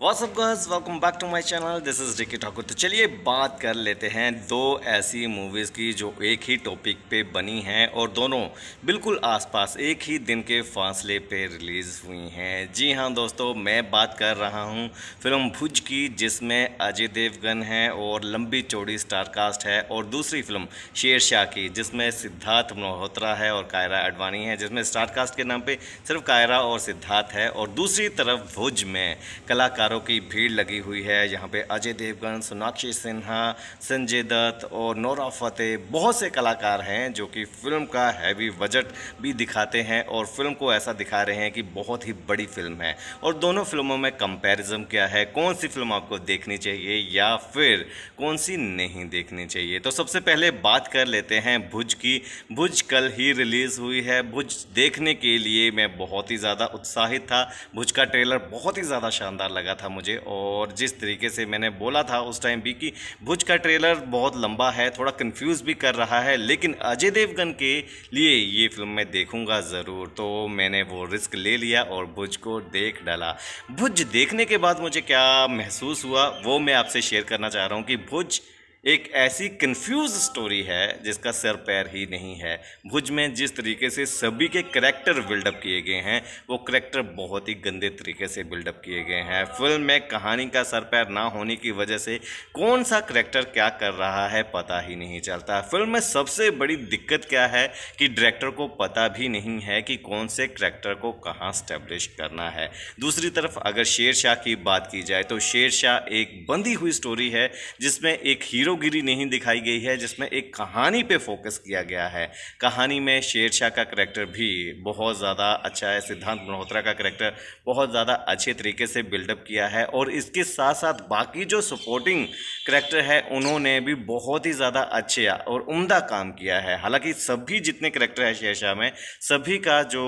WhatsApp girls welcome back to my channel this is Dikki Thakur तो चलिए बात कर लेते हैं दो ऐसी मूवीज़ की जो एक ही टॉपिक पे बनी हैं और दोनों बिल्कुल आसपास एक ही दिन के फासले पे रिलीज़ हुई हैं जी हाँ दोस्तों मैं बात कर रहा हूँ फिल्म भुज की जिसमें अजय देवगन है और लंबी चौड़ी स्टारकास्ट है और दूसरी फिल्म शाह की जिसमें सिद्धार्थ मल्होत्रा है और कायरा अडवाणी है जिसमें स्टारकास्ट के नाम पर सिर्फ कायरा और सिद्धार्थ है और दूसरी तरफ भुज में कलाकार कलाकारों की भीड़ लगी हुई है यहाँ पे अजय देवगन सोनाक्षी सिन्हा संजय दत्त और नोरा फतेह बहुत से कलाकार हैं जो कि फिल्म का हैवी बजट भी दिखाते हैं और फिल्म को ऐसा दिखा रहे हैं कि बहुत ही बड़ी फिल्म है और दोनों फिल्मों में कंपैरिजन क्या है कौन सी फिल्म आपको देखनी चाहिए या फिर कौन सी नहीं देखनी चाहिए तो सबसे पहले बात कर लेते हैं भुज की भुज कल ही रिलीज़ हुई है भुज देखने के लिए मैं बहुत ही ज़्यादा उत्साहित था भुज का ट्रेलर बहुत ही ज़्यादा शानदार लगा था मुझे और जिस तरीके से मैंने बोला था उस टाइम भी कि भुज का ट्रेलर बहुत लंबा है थोड़ा कंफ्यूज भी कर रहा है लेकिन अजय देवगन के लिए ये फिल्म मैं देखूंगा ज़रूर तो मैंने वो रिस्क ले लिया और भुज को देख डाला भुज देखने के बाद मुझे क्या महसूस हुआ वो मैं आपसे शेयर करना चाह रहा हूँ कि भुज एक ऐसी कंफ्यूज स्टोरी है जिसका सर पैर ही नहीं है भुज में जिस तरीके से सभी के करैक्टर बिल्डअप किए गए हैं वो करैक्टर बहुत ही गंदे तरीके से बिल्डअप किए गए हैं फिल्म में कहानी का सर पैर ना होने की वजह से कौन सा करैक्टर क्या कर रहा है पता ही नहीं चलता फिल्म में सबसे बड़ी दिक्कत क्या है कि डायरेक्टर को पता भी नहीं है कि कौन से करैक्टर को कहाँ स्टैब्लिश करना है दूसरी तरफ अगर शेर की बात की जाए तो शेर एक बंधी हुई स्टोरी है जिसमें एक हीरो हीरोगिरी नहीं दिखाई गई है जिसमें एक कहानी पे फोकस किया गया है कहानी में शेर शाह का करेक्टर भी बहुत ज़्यादा अच्छा है सिद्धांत मल्होत्रा का करेक्टर बहुत ज़्यादा अच्छे तरीके से बिल्डअप किया है और इसके साथ साथ बाकी जो सपोर्टिंग करेक्टर है उन्होंने भी बहुत ही ज़्यादा अच्छे और उमदा काम किया है हालांकि सभी जितने करेक्टर हैं शेर शाह में सभी का जो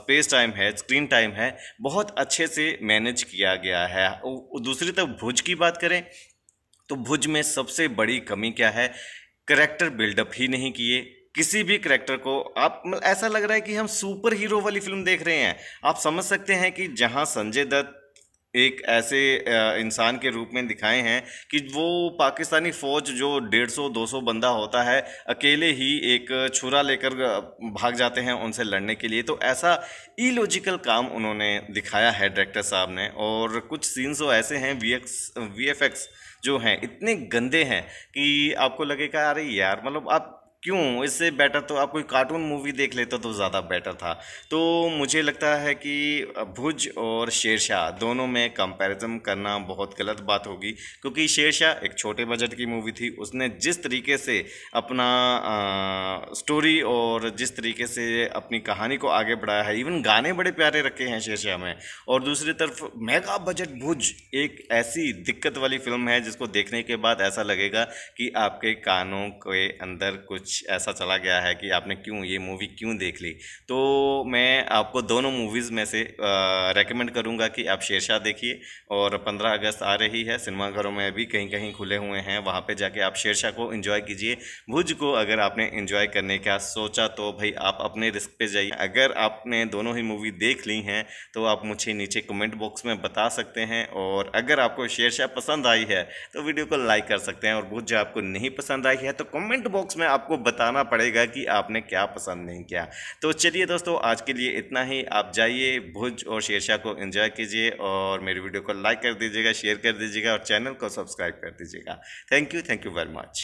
स्पेस टाइम है स्क्रीन टाइम है बहुत अच्छे से मैनेज किया गया है दूसरी तरफ भुज की बात करें तो भुज में सबसे बड़ी कमी क्या है करेक्टर बिल्डअप ही नहीं किए किसी भी करेक्टर को आप मतलब ऐसा लग रहा है कि हम सुपर हीरो वाली फिल्म देख रहे हैं आप समझ सकते हैं कि जहां संजय दत्त एक ऐसे इंसान के रूप में दिखाए हैं कि वो पाकिस्तानी फ़ौज जो 150 200 बंदा होता है अकेले ही एक छुरा लेकर भाग जाते हैं उनसे लड़ने के लिए तो ऐसा इलॉजिकल काम उन्होंने दिखाया है डायरेक्टर साहब ने और कुछ सीन्स वो तो ऐसे हैं V X V F X जो हैं इतने गंदे हैं कि आपको लगेगा अरे यार मतलब आप क्यों इससे बेटर तो आप कोई कार्टून मूवी देख लेते तो ज़्यादा बेटर था तो मुझे लगता है कि भुज और शेरशाह दोनों में कंपैरिजन करना बहुत गलत बात होगी क्योंकि शेरशाह एक छोटे बजट की मूवी थी उसने जिस तरीके से अपना आ, स्टोरी और जिस तरीके से अपनी कहानी को आगे बढ़ाया है इवन गाने बड़े प्यारे रखे हैं शेरशाह में और दूसरी तरफ मेगा बजट भुज एक ऐसी दिक्कत वाली फिल्म है जिसको देखने के बाद ऐसा लगेगा कि आपके कानों के अंदर कुछ कुछ ऐसा चला गया है कि आपने क्यों ये मूवी क्यों देख ली तो मैं आपको दोनों मूवीज़ में से रेकमेंड करूँगा कि आप शेरशाह देखिए और पंद्रह अगस्त आ रही है सिनेमाघरों में भी कहीं कहीं खुले हुए हैं वहाँ पर जाके आप शेरशाह को इन्जॉय कीजिए भुज को अगर आपने इन्जॉय करने का सोचा तो भाई आप अपने रिस्क पर जाइए अगर आपने दोनों ही मूवी देख ली हैं तो आप मुझे नीचे कमेंट बॉक्स में बता सकते हैं और अगर आपको शेरशाह पसंद आई है तो वीडियो को लाइक कर सकते हैं और भुज आपको नहीं पसंद आई है तो कमेंट बॉक्स में आपको आपको बताना पड़ेगा कि आपने क्या पसंद नहीं किया तो चलिए दोस्तों आज के लिए इतना ही आप जाइए भुज और शेरशाह को एंजॉय कीजिए और मेरी वीडियो को लाइक कर दीजिएगा शेयर कर दीजिएगा और चैनल को सब्सक्राइब कर दीजिएगा thank you thank you very much